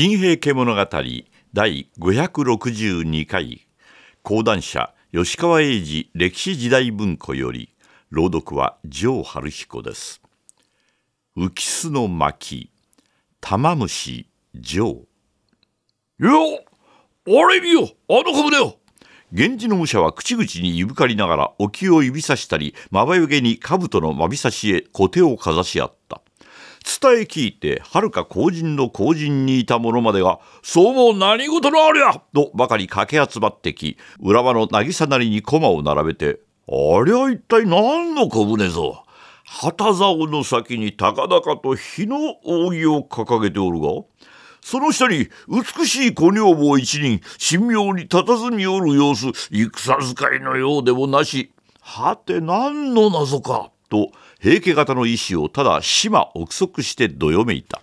新平家物語第562回講談社吉川英治歴史時代文庫より朗読は城春彦です浮須の巻玉虫城よあれ見よあの子だよ源氏の武者は口々にいぶかりながらお灸を指さしたりまばゆげに兜のまびさしへ小手をかざし合った伝え聞いて、はるか後人の後人にいた者までが、そうも何事のありゃとばかり駆け集まってき、浦和の渚なりに駒を並べて、ありゃ一体何の小舟ぞ。旗竿の先に高々と日の扇を掲げておるが、その下に美しい小女房一人、神妙に佇みおる様子、戦使いのようでもなし、はて何の謎か。と平家方の意志をただ島憶測してどよめいた。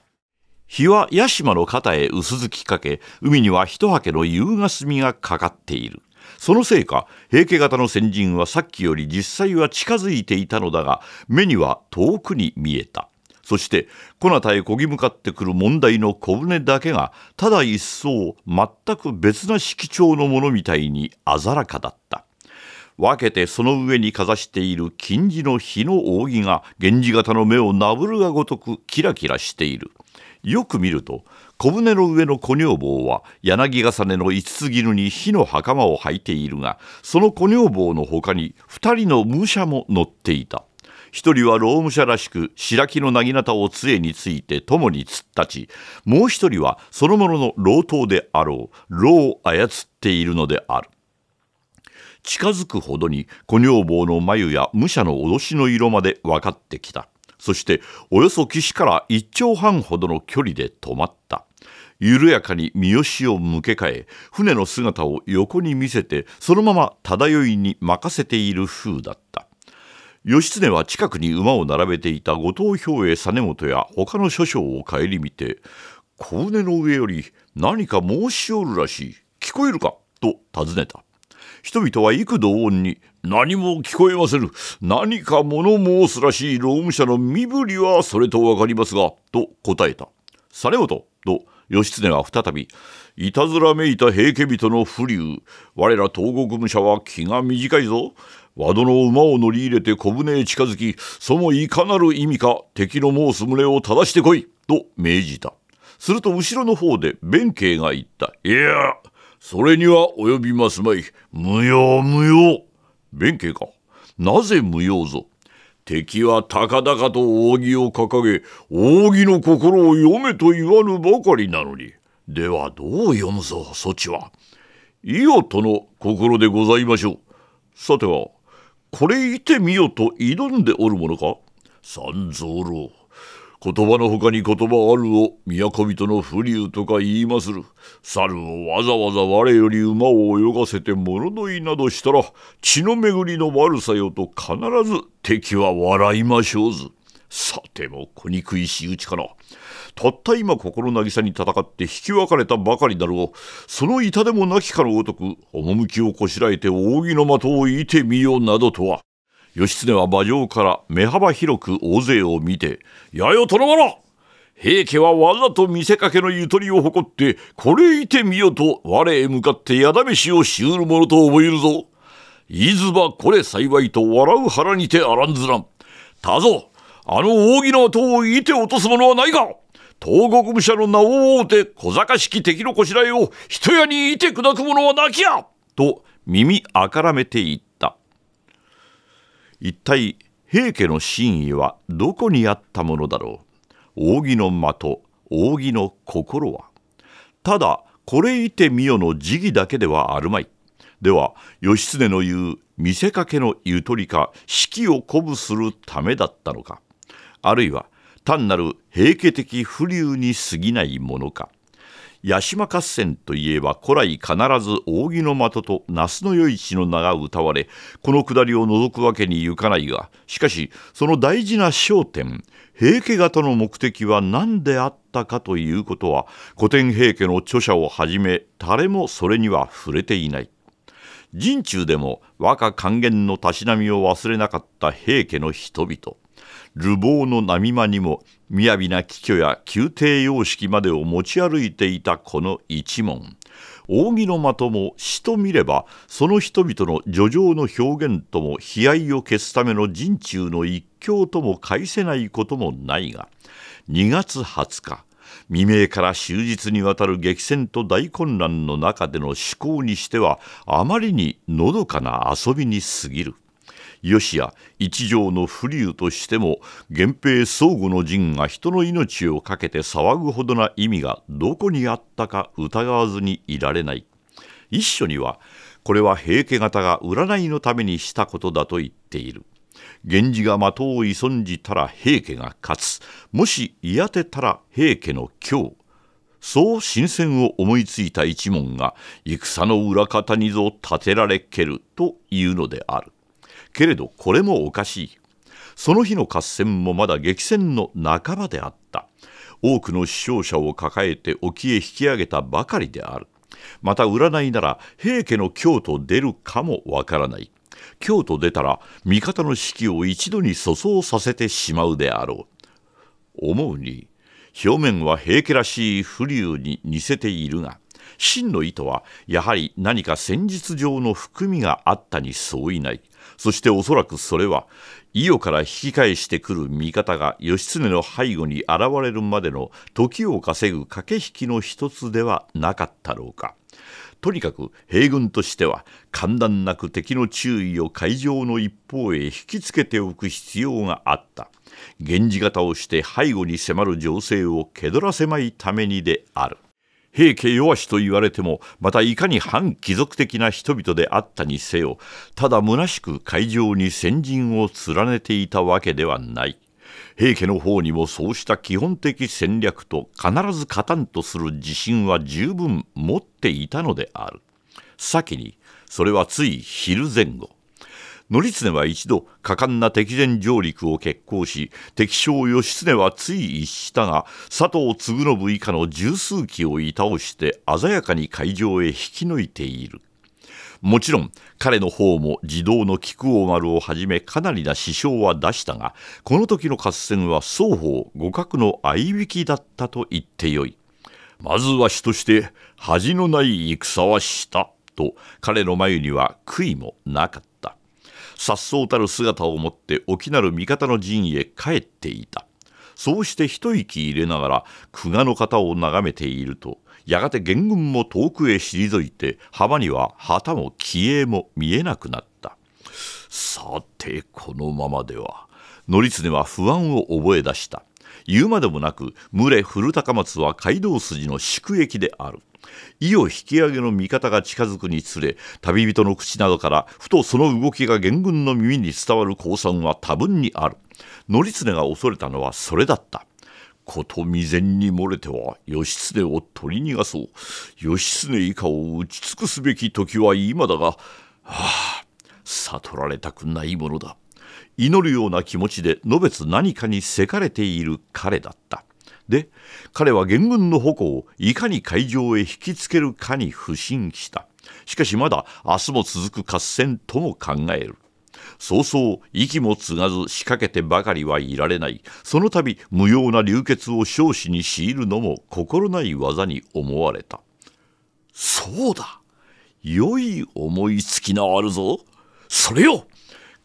日は屋島の肩へ薄づきかけ、海には一はけの夕霞がかかっている。そのせいか、平家方の先人はさっきより実際は近づいていたのだが、目には遠くに見えた。そして、こなたへこぎ向かってくる問題の小舟だけが、ただ一層、全く別な色調のものみたいにあざらかだった。分けてその上にかざしている金字の火の扇が源氏型の目をなぶるがごとくキラキラしているよく見ると小舟の上の小女房は柳重ねの五つ絹に火の袴を履いているがその小女房のほかに二人の武者も乗っていた一人は労務者らしく白木の薙刀を杖について共に突っ立ちもう一人はその者のの老頭であろう老を操っているのである近づくほどに小女房の眉や武者の脅しの色まで分かってきたそしておよそ岸から一丁半ほどの距離で止まった緩やかに三好を向け替え船の姿を横に見せてそのまま漂いに任せている風だった義経は近くに馬を並べていた後藤兵衛実元や他の諸将を顧みて「小舟の上より何か申しおるらしい聞こえるか?」と尋ねた人々は幾度音に何も聞こえませぬ何か物申すらしい労務者の身振りはそれと分かりますがと答えたされごとと義経が再びいたずらめいた平家人の不流我ら東国武者は気が短いぞ和殿の馬を乗り入れて小舟へ近づきそのいかなる意味か敵の申す群れを正してこいと命じたすると後ろの方で弁慶が言った「いやそれには及びますまい。無用無用。弁慶か。なぜ無用ぞ。敵は高々と扇を掲げ、扇の心を読めと言わぬばかりなのに。ではどう読むぞ、そちは。伊予との心でございましょう。さては、これいてみよと挑んでおるものか三蔵郎。言葉のほかに言葉あるを都人の不流とか言いまする猿をわざわざ我より馬を泳がせて物乞いなどしたら血の巡りの悪さよと必ず敵は笑いましょうずさても小憎い仕打ちからたった今心なぎさに戦って引き分かれたばかりだろうその痛でもなきかのごとく趣をこしらえて扇の的を射てみよなどとは義経は馬上から目幅広く大勢を見て「やよ殿な平家はわざと見せかけのゆとりを誇ってこれいてみよと我へ向かって矢試しをしうるものと思えるぞ。いずばこれ幸いと笑う腹にてあらんずらん。たぞあの扇の音を射て落とすものはないか東国武者の名を追うて小坂しき敵のこしらえを一夜にいて砕く者はなきやと耳あからめていた。一体平家の真意はどこにあったものだろう扇の的扇の心はただこれいてみよの時義だけではあるまいでは義経の言う見せかけのゆとりか士気を鼓舞するためだったのかあるいは単なる平家的不流に過ぎないものか八島合戦といえば古来必ず扇の的と那須の与市の名が歌われこのくだりを除くわけにいかないがしかしその大事な焦点平家方の目的は何であったかということは古典平家の著者をはじめ誰もそれには触れていない。陣中でも和歌還元のたしなみを忘れなかった平家の人々。流亡の波間にも雅な貴居や宮廷様式までを持ち歩いていたこの一門扇の的も詩と見ればその人々の叙情の表現とも悲哀を消すための人中の一興とも介せないこともないが2月20日未明から終日にわたる激戦と大混乱の中での思考にしてはあまりにのどかな遊びに過ぎる。よしや一条の不流としても源平相互の陣が人の命を懸けて騒ぐほどな意味がどこにあったか疑わずにいられない一緒にはこれは平家方が占いのためにしたことだと言っている源氏が的を存。じたら平家が勝つもし嫌てたら平家の今日そう新鮮を思いついた一門が戦の裏方にぞ立てられけるというのである。けれどこれもおかしいその日の合戦もまだ激戦の半ばであった多くの死傷者を抱えて沖へ引き上げたばかりであるまた占いなら平家の京と出るかもわからない京と出たら味方の士気を一度に粗相させてしまうであろう思うに表面は平家らしい不流に似せているが真の意図はやはり何か戦術上の含みがあったに相違ないそしておそらくそれは伊予から引き返してくる味方が義経の背後に現れるまでの時を稼ぐ駆け引きの一つではなかったろうか。とにかく平軍としては間断なく敵の注意を会場の一方へ引きつけておく必要があった源氏方をして背後に迫る情勢を蹴取らせまいためにである。平家弱しと言われてもまたいかに反貴族的な人々であったにせよただ虚しく会場に先陣を連ねていたわけではない平家の方にもそうした基本的戦略と必ず勝たんとする自信は十分持っていたのである先にそれはつい昼前後則経は一度果敢な敵前上陸を決行し敵将義経はつい一したが佐藤嗣信以下の十数機をいたおして鮮やかに会場へ引き抜いているもちろん彼の方も自動の菊王丸をはじめかなりな支障は出したがこの時の合戦は双方互角の相引きだったと言ってよいまずはしとして恥のない戦はしたと彼の眉には悔いもなかった颯爽たる姿を持って沖なる味方の陣へ帰っていたそうして一息入れながら久我の方を眺めているとやがて元軍も遠くへ退いて浜には旗も気鋭も見えなくなったさてこのままでは則常は不安を覚え出した言うまでもなく群れ古高松は街道筋の宿駅である意を引き上げの味方が近づくにつれ旅人の口などからふとその動きが元軍の耳に伝わる公算は多分にある則常が恐れたのはそれだったこと未然に漏れては義経を取り逃がそう義経以下を打ち尽くすべき時は今だが、はあ、悟られたくないものだ祈るような気持ちでのべつ何かにせかれている彼だったで彼は元軍の矛をいかに海上へ引きつけるかに不信したしかしまだ明日も続く合戦とも考える早々息も継がず仕掛けてばかりはいられないその度無用な流血を少子に強いるのも心ない技に思われたそうだ良い思いつきのあるぞそれよ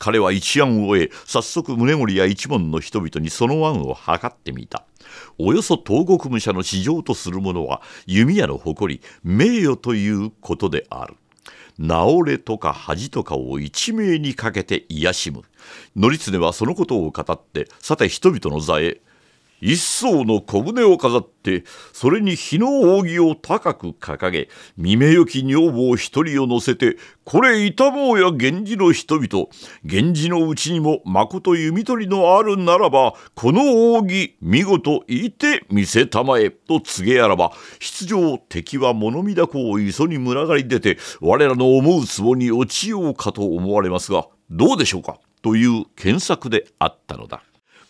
彼は一案を終え早速宗盛や一門の人々にその案を測ってみたおよそ東国武者の市場とするものは弓矢の誇り名誉ということである直れとか恥とかを一命にかけて癒しむ。則常はそのことを語って、さて人々の座へ、一層の小舟を飾ってそれに日の扇を高く掲げ未明よき女房一人を乗せてこれぼうや源氏の人々源氏のうちにも誠弓取りのあるならばこの扇見事いて見せたまえと告げやらば出場敵は物見だこを磯に群がり出て我らの思う壺に落ちようかと思われますがどうでしょうかという検索であったのだ。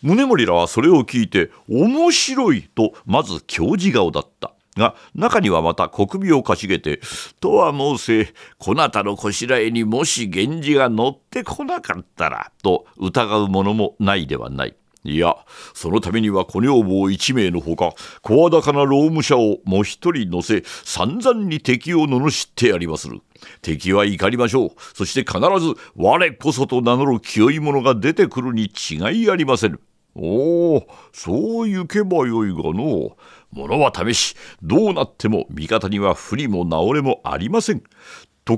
宗盛らはそれを聞いて面白いとまず教授顔だったが中にはまた小首をかしげて「とは申せこなたのこしらえにもし源氏が乗ってこなかったら」と疑うものもないではない。いや、そのためには小女房一名のほか、声高な労務者をもう一人乗せ、散々に敵を罵ってやりまする。敵は怒りましょう。そして必ず、我こそと名乗る清い者が出てくるに違いありませんおおそう行けばよいがのうものは試しどうなっても味方には不利も治れもありません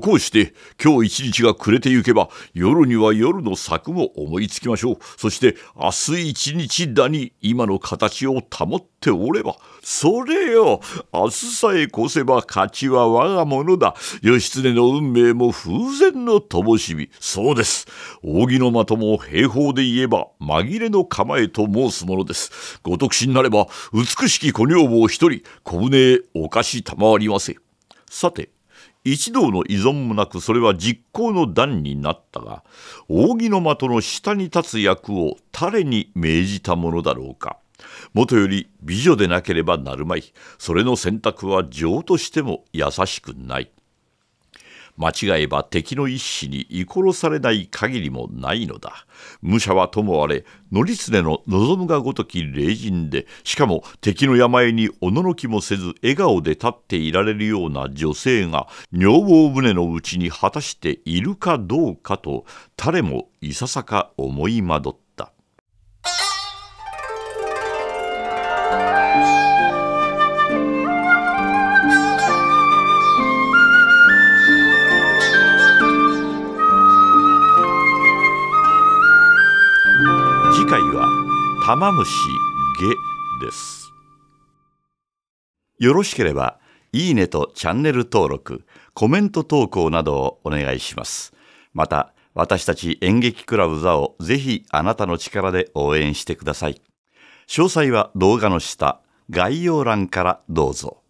とこうして今日一日が暮れてゆけば夜には夜の策も思いつきましょうそして明日一日だに今の形を保っておればそれよ明日さえ越せば勝ちは我がものだ義経の運命も風前の灯火そうです扇の的も兵法で言えば紛れの構えと申すものですご得心になれば美しき小女房一人小舟へお貸し賜りませさて一同の依存もなくそれは実行の段になったが扇の的の下に立つ役を誰に命じたものだろうかもとより美女でなければなるまいそれの選択は情としても優しくない間違えば敵の一子に居殺されない限りもないのだ武者はともあれ則常の望むがごとき霊人でしかも敵の病におののきもせず笑顔で立っていられるような女性が女房船のうちに果たしているかどうかと誰もいささか思いまどった玉虫下ですよろしければいいねとチャンネル登録コメント投稿などをお願いしますまた私たち演劇クラブ座をぜひあなたの力で応援してください詳細は動画の下概要欄からどうぞ